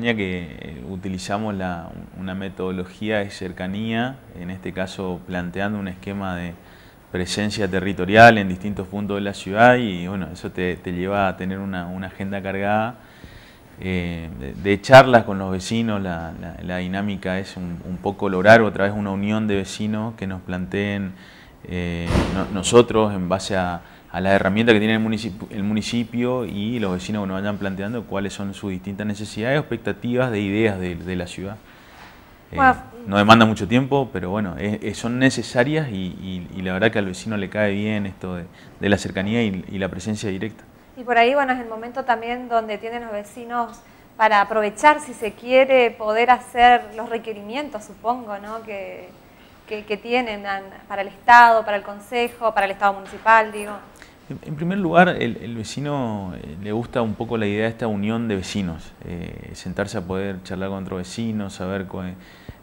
que eh, utilizamos una metodología de cercanía, en este caso planteando un esquema de presencia territorial en distintos puntos de la ciudad y bueno, eso te, lleva a tener una, agenda cargada eh, de, charlas con los vecinos, la, dinámica es un, poco lograr otra vez una unión de vecinos que nos planteen eh, nosotros en base a a las herramientas que tiene el municipio, el municipio y los vecinos que nos vayan planteando cuáles son sus distintas necesidades, expectativas, de ideas de, la ciudad. Eh, no demanda mucho tiempo, pero bueno, son necesarias y, la verdad que al vecino le cae bien esto de, la cercanía y, la presencia directa. Y por ahí, bueno, es el momento también donde tienen los vecinos para aprovechar, si se quiere, poder hacer los requerimientos, supongo, ¿no? Que, que, que tienen para el Estado, para el Consejo, para el Estado municipal, digo. En primer lugar, el, vecino eh, le gusta un poco la idea de esta unión de vecinos, eh, sentarse a poder charlar con otros vecinos, saber cuál,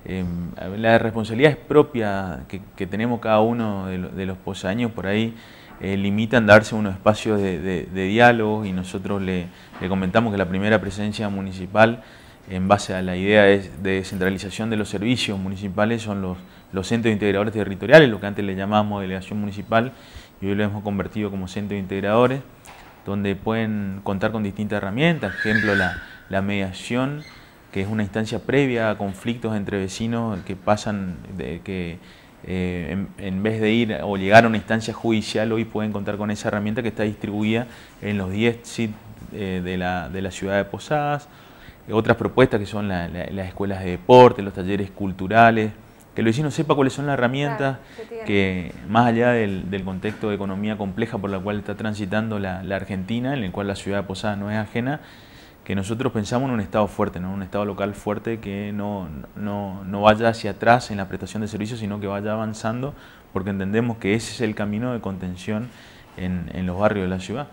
eh, em, las responsabilidades propias que, tenemos cada uno de, los posaños por ahí eh, limitan darse unos espacios de, diálogo y nosotros le, comentamos que la primera presencia municipal en base a la idea de, descentralización de los servicios municipales son los, los centros integradores territoriales, lo que antes le llamábamos delegación municipal y hoy lo hemos convertido como centro de integradores, donde pueden contar con distintas herramientas, por ejemplo la, mediación, que es una instancia previa a conflictos entre vecinos que pasan, que eh, en, vez de ir o llegar a una instancia judicial, hoy pueden contar con esa herramienta que está distribuida en los 10 SIT eh, de, la, ciudad de Posadas, otras propuestas que son las escuelas de deporte, los talleres culturales, que lo vecino sepa cuáles son las herramientas que, más allá del, contexto de economía compleja por la cual está transitando la, Argentina, en el cual la ciudad de Posadas no es ajena, que nosotros pensamos en un Estado fuerte, ¿no? un Estado local fuerte que no, vaya hacia atrás en la prestación de servicios, sino que vaya avanzando, porque entendemos que ese es el camino de contención en, los barrios de la ciudad.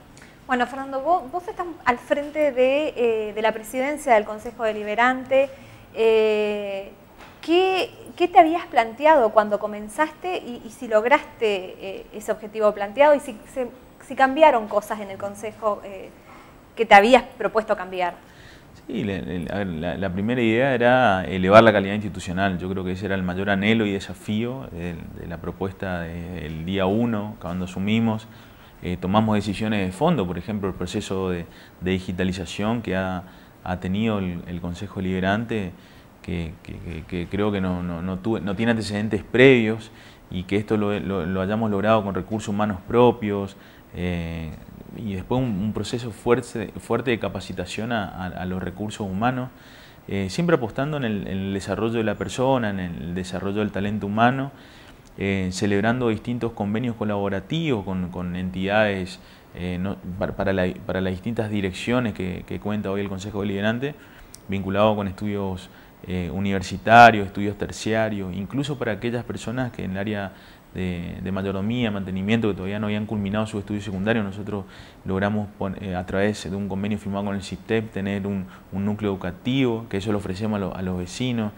Bueno, Fernando, vos, estás al frente eh, de, la presidencia del Consejo Deliberante. Eh, ¿Qué ¿Qué te habías planteado cuando comenzaste y, si lograste eh, ese objetivo planteado y si, cambiaron cosas en el Consejo eh, que te habías propuesto cambiar? Sí, la, primera idea era elevar la calidad institucional. Yo creo que ese era el mayor anhelo y desafío de, la propuesta del día uno, cuando asumimos. Eh, tomamos decisiones de fondo, por ejemplo, el proceso de, digitalización que ha, tenido el, el Consejo Liberante que, creo que no, tiene antecedentes previos y que esto lo, hayamos logrado con recursos humanos propios eh, y después un, proceso fuerte, fuerte de capacitación a, los recursos humanos, eh, siempre apostando en el, desarrollo de la persona, en el desarrollo del talento humano, eh, celebrando distintos convenios colaborativos con, entidades para, para, las distintas direcciones que, que, cuenta hoy el Consejo Deliberante, vinculado con estudios eh, universitarios, estudios terciarios, incluso para aquellas personas que en el área de, de, mantenimiento, que todavía no habían culminado sus estudios secundarios. Nosotros logramos, eh, a través de un convenio firmado con el CITEP tener un, núcleo educativo, que eso lo ofrecemos a, los vecinos.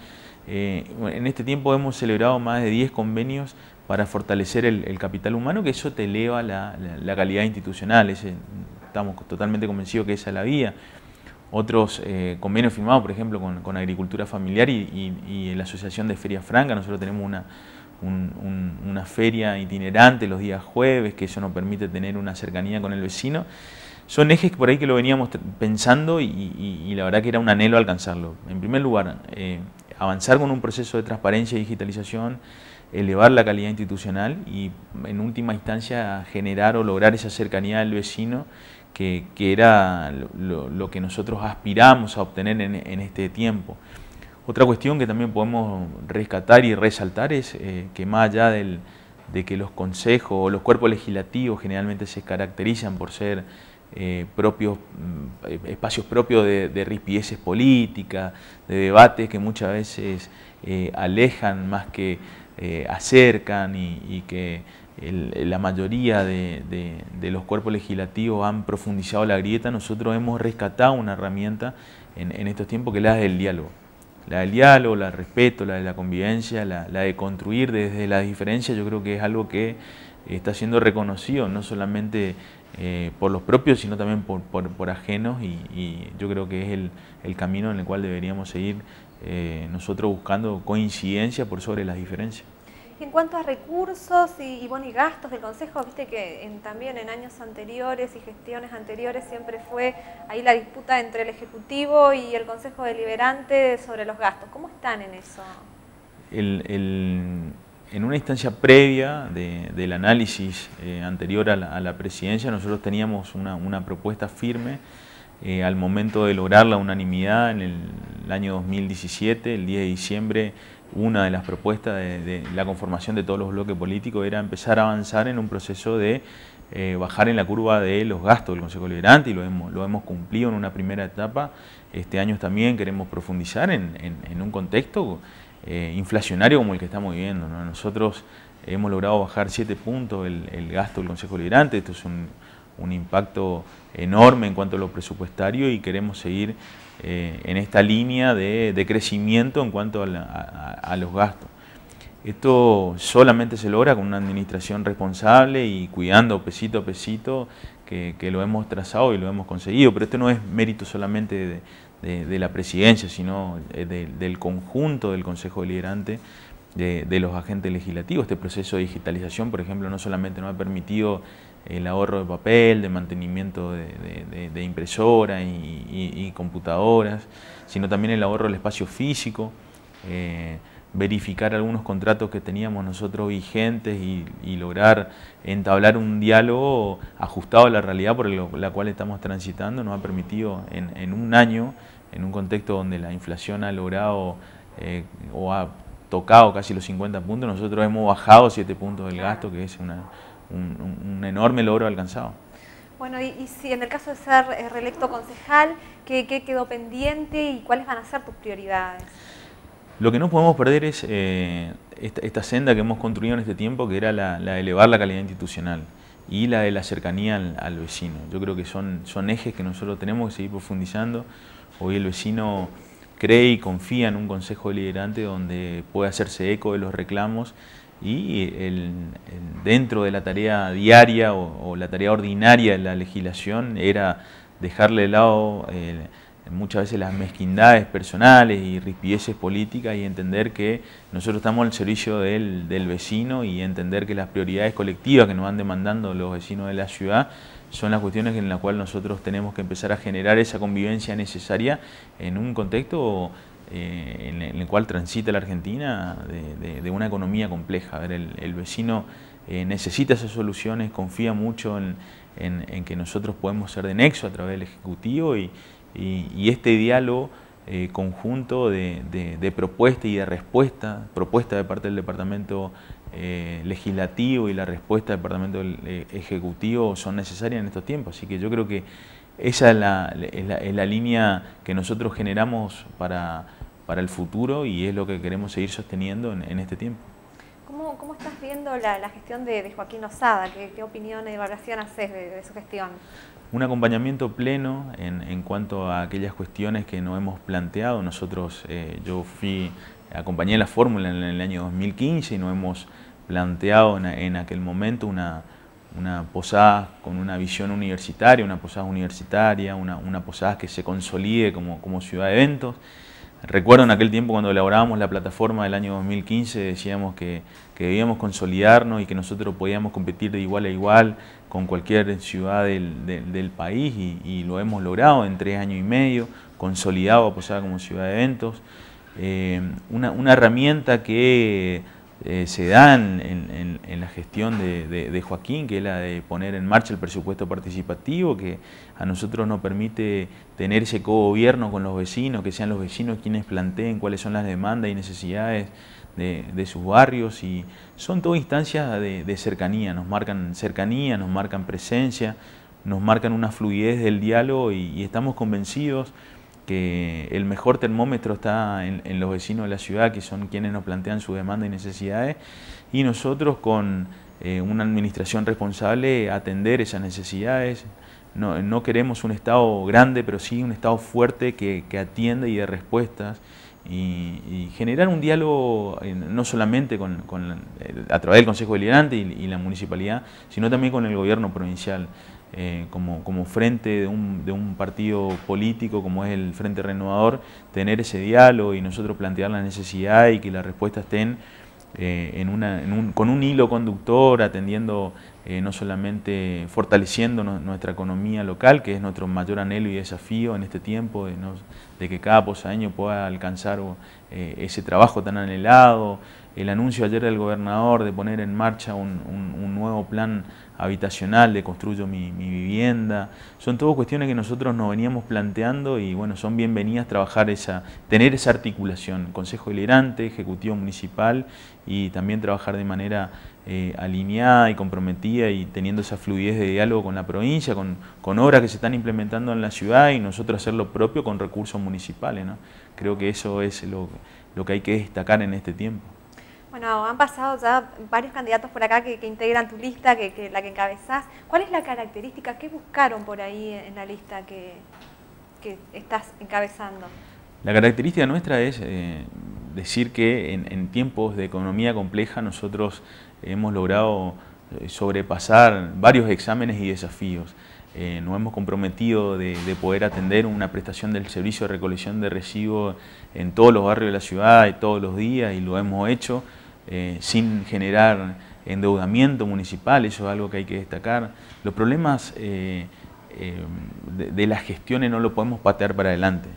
Eh, en este tiempo hemos celebrado más de 10 convenios para fortalecer el, capital humano, que eso te eleva la, calidad institucional. estamos totalmente convencidos que esa es la vía otros eh, convenios firmados, por ejemplo, con, Agricultura Familiar y, la Asociación de Ferias Franca. Nosotros tenemos una, feria itinerante los días jueves, que eso nos permite tener una cercanía con el vecino. Son ejes por ahí que lo veníamos pensando y, la verdad que era un anhelo alcanzarlo. En primer lugar, eh, avanzar con un proceso de transparencia y digitalización, elevar la calidad institucional y en última instancia generar o lograr esa cercanía del vecino que, era lo, que nosotros aspiramos a obtener en, este tiempo. Otra cuestión que también podemos rescatar y resaltar es eh, que más allá de que los consejos o los cuerpos legislativos generalmente se caracterizan por ser eh, propios, mm, espacios propios de, de rispideces políticas, de debates que muchas veces eh, alejan más que eh, acercan y, que la mayoría de, los cuerpos legislativos han profundizado la grieta, nosotros hemos rescatado una herramienta en, estos tiempos que es la del diálogo. La del diálogo, la del respeto, la de la convivencia, la, de construir desde la diferencia, yo creo que es algo que está siendo reconocido, no solamente eh, por los propios, sino también por, por, ajenos y, yo creo que es el, camino en el cual deberíamos seguir eh, nosotros buscando coincidencia por sobre las diferencias. En cuanto a recursos y, bueno, y gastos del Consejo, viste que también en años anteriores y gestiones anteriores siempre fue ahí la disputa entre el Ejecutivo y el Consejo Deliberante sobre los gastos. ¿Cómo están en eso? el en una instancia previa del análisis eh, anterior a la, presidencia, nosotros teníamos una, propuesta firme eh, al momento de lograr la unanimidad en el, año 2017, el 10 de diciembre, una de las propuestas de, la conformación de todos los bloques políticos era empezar a avanzar en un proceso de eh, bajar en la curva de los gastos del Consejo Liberante y lo hemos, cumplido en una primera etapa. Este año también queremos profundizar en, en un contexto eh, inflacionario como el que estamos viviendo. Nosotros hemos logrado bajar 7 puntos el, gasto del Consejo Liberante, esto es un, impacto enorme en cuanto a lo presupuestario y queremos seguir eh, en esta línea de, crecimiento en cuanto a, los gastos. Esto solamente se logra con una administración responsable y cuidando pesito a pesito que, que, lo hemos trazado y lo hemos conseguido, pero esto no es mérito solamente de, de, la presidencia, sino eh, del conjunto del Consejo Deliberante, de, de, los agentes legislativos. Este proceso de digitalización, por ejemplo, no solamente nos ha permitido el ahorro de papel, de mantenimiento de, impresoras y, computadoras, sino también el ahorro del espacio físico. Eh, verificar algunos contratos que teníamos nosotros vigentes y, lograr entablar un diálogo ajustado a la realidad por la cual estamos transitando nos ha permitido en, un año, en un contexto donde la inflación ha logrado eh, o ha tocado casi los 50 puntos, nosotros hemos bajado 7 puntos del gasto, que es una, un, enorme logro alcanzado. Bueno, y, si en el caso de ser eh, reelecto concejal, ¿qué, ¿qué, quedó pendiente y cuáles van a ser tus prioridades? Lo que no podemos perder es eh, esta, senda que hemos construido en este tiempo, que era la, de elevar la calidad institucional y la de la cercanía al, vecino. Yo creo que son, ejes que nosotros tenemos que seguir profundizando. Hoy el vecino cree y confía en un consejo deliberante donde puede hacerse eco de los reclamos y dentro de la tarea diaria o, la tarea ordinaria de la legislación era dejarle de lado muchas veces las mezquindades personales y rispideces políticas y entender que nosotros estamos al servicio del, vecino y entender que las prioridades colectivas que nos van demandando los vecinos de la ciudad son las cuestiones en las cuales nosotros tenemos que empezar a generar esa convivencia necesaria en un contexto eh, en el cual transita la Argentina de, una economía compleja. el, vecino eh, necesita esas soluciones, confía mucho en, en que nosotros podemos ser de nexo a través del Ejecutivo y, y, este diálogo eh, conjunto de, propuestas propuesta y de respuesta, propuesta de parte del Departamento eh, Legislativo y la respuesta del Departamento eh, Ejecutivo son necesarias en estos tiempos. Así que yo creo que esa es la, es la, línea que nosotros generamos para, el futuro y es lo que queremos seguir sosteniendo en este tiempo. ¿Cómo, estás viendo la, gestión de, Joaquín Osada? ¿Qué, opinión y evaluación haces de, su gestión? Un acompañamiento pleno en, cuanto a aquellas cuestiones que no hemos planteado. Nosotros, eh, yo acompañé la fórmula en, el año 2015 y no hemos planteado en, aquel momento una, posada con una visión universitaria, una posada universitaria, una, posada que se consolide como ciudad de eventos. Recuerdo en aquel tiempo cuando elaborábamos la plataforma del año 2015, decíamos que, debíamos consolidarnos y que nosotros podíamos competir de igual a igual con cualquier ciudad del, país y, lo hemos logrado en tres años y medio, consolidado a Posada como ciudad de eventos. Eh, una herramienta que eh, se dan en, la gestión de, Joaquín, que es la de poner en marcha el presupuesto participativo, que a nosotros nos permite tener ese cogobierno con los vecinos, que sean los vecinos quienes planteen cuáles son las demandas y necesidades de, sus barrios. y Son todas instancias de, cercanía, nos marcan cercanía, nos marcan presencia, nos marcan una fluidez del diálogo y estamos convencidos que el mejor termómetro está en, los vecinos de la ciudad, que son quienes nos plantean sus demandas y necesidades, y nosotros con eh, una administración responsable atender esas necesidades. No, queremos un Estado grande, pero sí un Estado fuerte que, que atiende y dé respuestas. Y, generar un diálogo eh, no solamente con, eh, a través del Consejo Deliberante y, y la municipalidad, sino también con el gobierno provincial. Eh, como, como, frente de un, de un, partido político como es el Frente Renovador, tener ese diálogo y nosotros plantear la necesidad y que las respuestas estén eh, en una, con un hilo conductor, atendiendo eh, no solamente fortaleciendo nuestra economía local, que es nuestro mayor anhelo y desafío en este tiempo, de, que cada posaño pueda alcanzar ese trabajo tan anhelado, el anuncio ayer del gobernador de poner en marcha un nuevo plan habitacional, de construyo mi, vivienda. Son todas cuestiones que nosotros nos veníamos planteando y bueno, son bienvenidas trabajar esa, tener esa articulación, Consejo Deliberante, Ejecutivo Municipal y también trabajar de manera eh, alineada y comprometida y teniendo esa fluidez de diálogo con la provincia, con, con, obras que se están implementando en la ciudad y nosotros hacer lo propio con recursos municipales. ¿no? Creo que eso es lo, lo que hay que destacar en este tiempo. Bueno, han pasado ya varios candidatos por acá que, integran tu lista, que, la que encabezás. ¿Cuál es la característica? ¿Qué buscaron por ahí en la lista que, estás encabezando? La característica nuestra es eh, decir que en, tiempos de economía compleja nosotros hemos logrado eh, sobrepasar varios exámenes y desafíos. Eh, nos hemos comprometido de, de, poder atender una prestación del servicio de recolección de residuos en todos los barrios de la ciudad y todos los días y lo hemos hecho. Eh, sin generar endeudamiento municipal, eso es algo que hay que destacar. Los problemas eh, eh, de, las gestiones no lo podemos patear para adelante.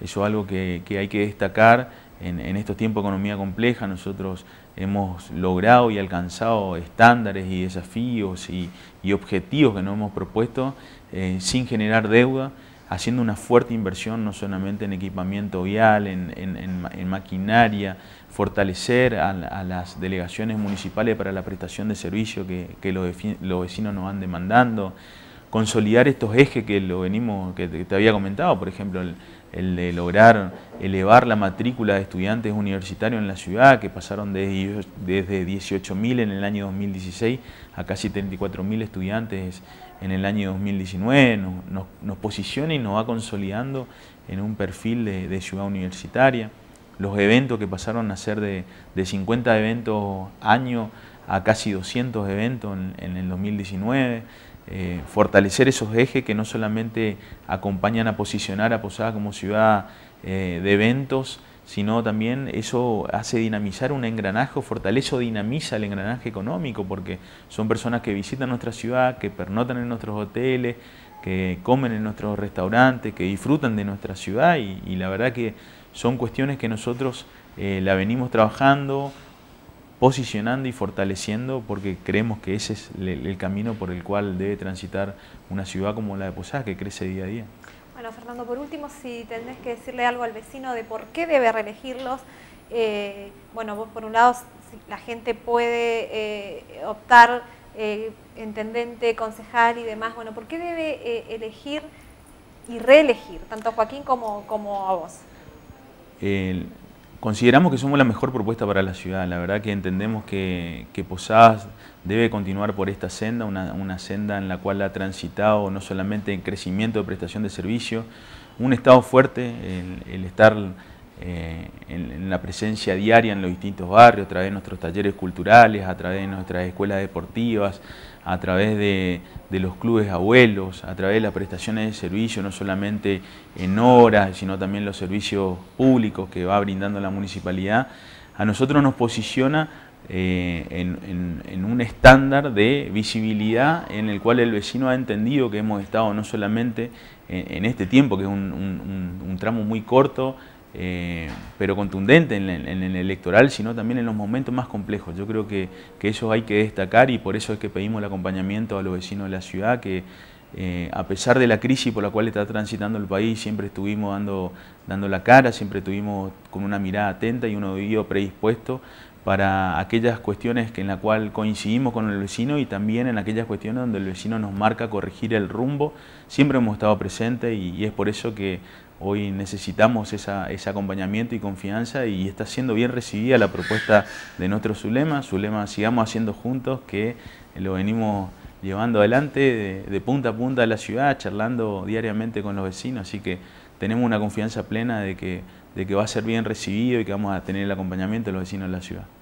Eso es algo que, hay que destacar en, estos tiempos de economía compleja. Nosotros hemos logrado y alcanzado estándares y desafíos y, objetivos que nos hemos propuesto sin generar deuda haciendo una fuerte inversión no solamente en equipamiento vial, en, maquinaria, fortalecer a, las delegaciones municipales para la prestación de servicios que, los, vecinos nos van demandando, consolidar estos ejes que lo venimos, que te, había comentado, por ejemplo, el, de lograr elevar la matrícula de estudiantes universitarios en la ciudad, que pasaron de, desde 18.000 en el año 2016 a casi 34.000 estudiantes en el año 2019, nos, posiciona y nos va consolidando en un perfil de, ciudad universitaria. Los eventos que pasaron a ser de, 50 eventos año a casi 200 eventos en, el 2019, eh, fortalecer esos ejes que no solamente acompañan a posicionar a Posada como ciudad eh, de eventos, sino también eso hace dinamizar un engranaje, fortalece o dinamiza el engranaje económico, porque son personas que visitan nuestra ciudad, que pernotan en nuestros hoteles, que comen en nuestros restaurantes, que disfrutan de nuestra ciudad y, la verdad que son cuestiones que nosotros eh, la venimos trabajando, posicionando y fortaleciendo porque creemos que ese es el, el camino por el cual debe transitar una ciudad como la de Posadas, que crece día a día. Bueno, Fernando, por último, si tenés que decirle algo al vecino de por qué debe reelegirlos, eh, bueno, vos por un lado, la gente puede eh, optar eh, intendente, concejal y demás, bueno, ¿por qué debe elegir y reelegir tanto a Joaquín como, a vos? Consideramos que somos la mejor propuesta para la ciudad. La verdad que entendemos que, Posadas debe continuar por esta senda, una, senda en la cual ha transitado no solamente en crecimiento de prestación de servicio, un Estado fuerte, el estar eh, en, la presencia diaria en los distintos barrios, a través de nuestros talleres culturales, a través de nuestras escuelas deportivas, a través de, los clubes abuelos, a través de las prestaciones de servicio, no solamente en horas, sino también los servicios públicos que va brindando la municipalidad, a nosotros nos posiciona eh, en, un estándar de visibilidad en el cual el vecino ha entendido que hemos estado no solamente en, este tiempo, que es un tramo muy corto, eh, pero contundente en el, electoral, sino también en los momentos más complejos. Yo creo que, eso hay que destacar y por eso es que pedimos el acompañamiento a los vecinos de la ciudad, que eh, a pesar de la crisis por la cual está transitando el país, siempre estuvimos dando, dando la cara, siempre estuvimos con una mirada atenta y un oído predispuesto para aquellas cuestiones en la cual coincidimos con el vecino y también en aquellas cuestiones donde el vecino nos marca corregir el rumbo. Siempre hemos estado presentes y, es por eso que hoy necesitamos ese acompañamiento y confianza y está siendo bien recibida la propuesta de nuestro Zulema. Zulema, sigamos haciendo juntos que lo venimos llevando adelante de, de punta a punta de la ciudad, charlando diariamente con los vecinos, así que tenemos una confianza plena de que de que va a ser bien recibido y que vamos a tener el acompañamiento de los vecinos de la ciudad.